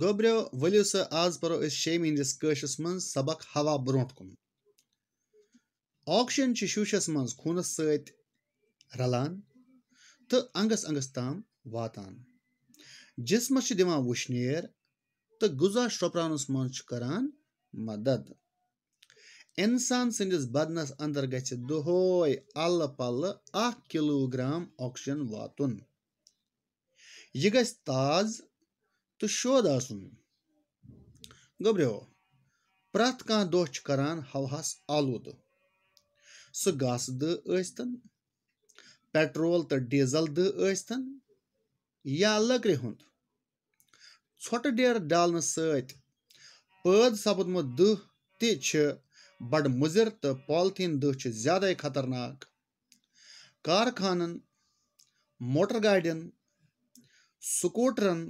گوٚبریو ؤلِو سا آز پَرو أسۍ شیٚمہِ ہِنٛدِس کٲشِس منٛز سبق ہوا برونٛٹھ کُن آکشن چھِ شوٗشَس منٛز خوٗنَس سۭتۍ رَلان تہٕ انٛگَس انٛگَس تام واتان جِسمَس چھِ دِوان وٕشنیر تہٕ غذا شرٛوٚپراونَس منٛز چھُ کران مدد اِنسان سٕنٛدِس بدنَس اندر گژھِ دۄہَے اَلہٕ پَلہٕ اَکھ کِلوٗ گرٛام آکسیجن واتُن یہِ گژھِ تازٕ तो شود آسُن گوٚبریو پرٛٮ۪تھ کانٛہہ دۄہ چھُ کران ہوہَس آلوٗدٕ سُہ گاسہٕ دٔہ ٲسۍتَن پیٹرول تہٕ ڈیٖزل دٔہ ٲسۍتَن یا لٔکرِ ہُنٛد ژھۄٹہٕ ڈیرٕ ڈالنہٕ سۭتۍ پٲدٕ سَپُدمُت دٔہ تہِ چھِ بَڑٕ مُضِر تہٕ پالتھیٖن دٔہ چھِ زیادَے خطرناک کارخانَن موٹر گاڑٮ۪ن سکوٗٹرَن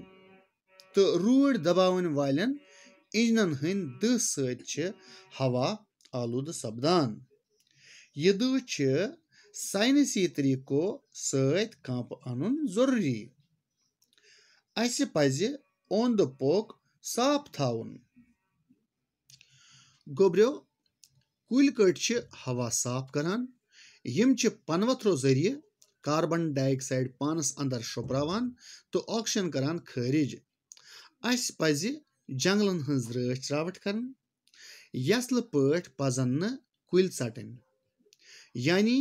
Տռուր դաբաուն վալեն իննն հին դսըչը հավա ալուդ սաբդան։ Եդուչը սայնսի տրիկո սըյտ կամպ անուն զորրի։ Այսի պայզի ոնդը պոկ սապթաուն։ Գոբրյո կույլկրտչը հավա սապ կրան, իմչը պանվատրոզերիը կարբն դայքսայդ պանս անդար շոպրավան, તો օքշեն կրան քրիջը अस पज जंगलन हज रच रावट कर यसल पट पजन कुल सटन यानी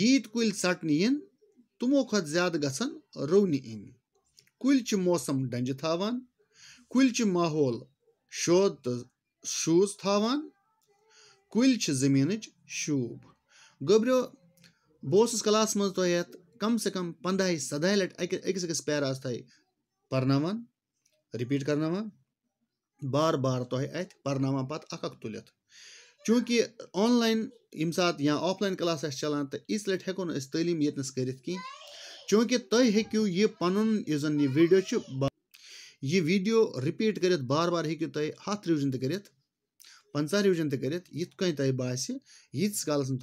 यीत कुल सटन इन तमो खत ज्यादा गसन रौन इन कुल मौसम डंज थावान कुल माहौल शोध तो शूज थावान कुल जमीन शूब गोबरो बहुत क्लास मज तो कम से कम पंदह सदाह लट अकिस अकिस पैरास तह रिपीट करनावान बार बार तो अथ पर्नावान पत् तुलित चूँकि ऑनलाइन यम सात या ऑफलाइन क्लास चलान तो इस लट हेको तलीम यस कर चूँकि तुम हेकू यह पुन जन यह वीडियो यह वीडियो रिपीट कर बार बार हेकू तुम हथ रिविजन कर पंचाह रिविजन कर ये तुम बस यीस कालस तुम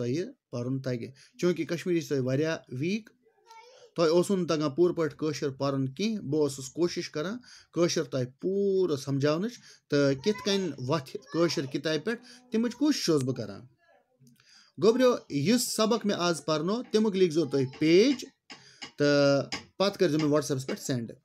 पुन तगे चूँकि कश्मीरी वीक तۄہہِ اوسوٕ نہٕ تگان پوٗرٕ پٲٹھۍ کٲشُر پَرُن کینٛہہ بہٕ اوسُس کوٗشِش کَران کٲشُر تۄہہِ پوٗرٕ سَمجھاونٕچ تہٕ کِتھ کٔنۍ وۄتھِ کٲشِر کِتابہِ پٮ۪ٹھ تَمِچ کوٗشِش اوسُس بہٕ کَران گوٚبریو یُس سبق مےٚ آز پَرنو تَمیُک لیکھزیو تُہۍ پیج تہٕ پَتہٕ کٔرۍزیو مےٚ وَٹسیپَس پٮ۪ٹھ سٮ۪نٛڈ